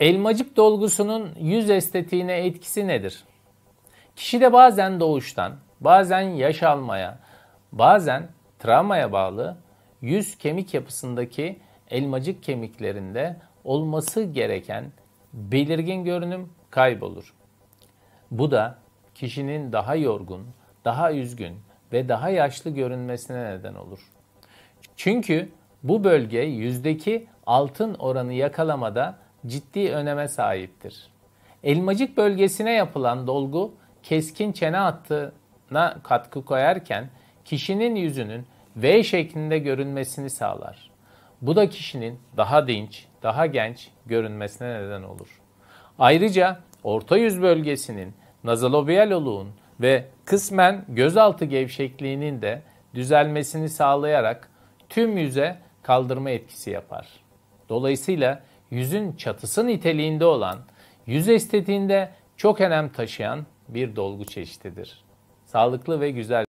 Elmacık dolgusunun yüz estetiğine etkisi nedir? Kişide bazen doğuştan, bazen yaş almaya, bazen travmaya bağlı yüz kemik yapısındaki elmacık kemiklerinde olması gereken belirgin görünüm kaybolur. Bu da kişinin daha yorgun, daha üzgün ve daha yaşlı görünmesine neden olur. Çünkü bu bölge yüzdeki altın oranı yakalamada ciddi öneme sahiptir. Elmacık bölgesine yapılan dolgu keskin çene hattına katkı koyarken kişinin yüzünün V şeklinde görünmesini sağlar. Bu da kişinin daha dinç, daha genç görünmesine neden olur. Ayrıca orta yüz bölgesinin nazalobiyal oluğun ve kısmen gözaltı gevşekliğinin de düzelmesini sağlayarak tüm yüze kaldırma etkisi yapar. Dolayısıyla yüzün çatısı niteliğinde olan, yüz estetiğinde çok önem taşıyan bir dolgu çeşididir. Sağlıklı ve güzel